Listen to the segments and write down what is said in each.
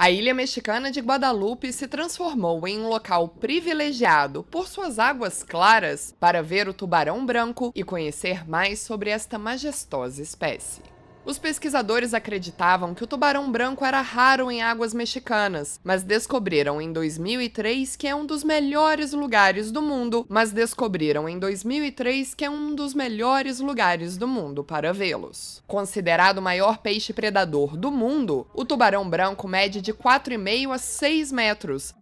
A ilha mexicana de Guadalupe se transformou em um local privilegiado por suas águas claras para ver o tubarão branco e conhecer mais sobre esta majestosa espécie. Os pesquisadores acreditavam que o tubarão branco era raro em águas mexicanas, mas descobriram em 2003 que é um dos melhores lugares do mundo, mas descobriram em 2003 que é um dos melhores lugares do mundo para vê-los. Considerado o maior peixe predador do mundo, o tubarão branco mede de 4,5 a 6 metros,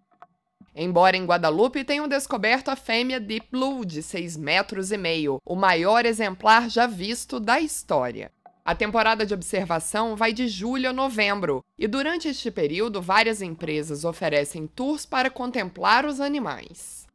Embora em Guadalupe tenham descoberto a fêmea Deep Blue de 6 metros e meio, o maior exemplar já visto da história. A temporada de observação vai de julho a novembro, e durante este período várias empresas oferecem tours para contemplar os animais.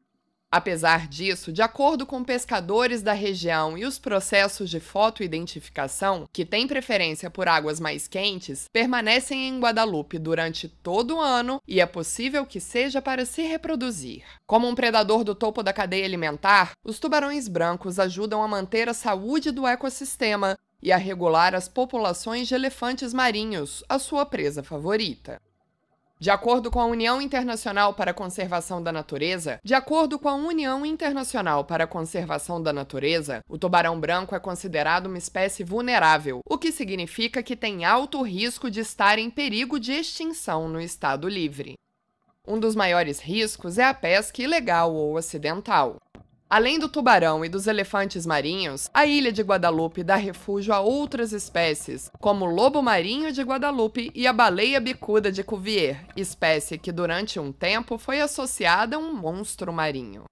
Apesar disso, de acordo com pescadores da região e os processos de fotoidentificação, que têm preferência por águas mais quentes, permanecem em Guadalupe durante todo o ano e é possível que seja para se reproduzir. Como um predador do topo da cadeia alimentar, os tubarões brancos ajudam a manter a saúde do ecossistema, e a regular as populações de elefantes marinhos, a sua presa favorita. De acordo com a União Internacional para a Conservação da Natureza, de acordo com a União Internacional para a Conservação da Natureza, o tubarão branco é considerado uma espécie vulnerável, o que significa que tem alto risco de estar em perigo de extinção no estado livre. Um dos maiores riscos é a pesca ilegal ou acidental. Além do tubarão e dos elefantes marinhos, a ilha de Guadalupe dá refúgio a outras espécies, como o lobo marinho de Guadalupe e a baleia bicuda de Cuvier, espécie que durante um tempo foi associada a um monstro marinho.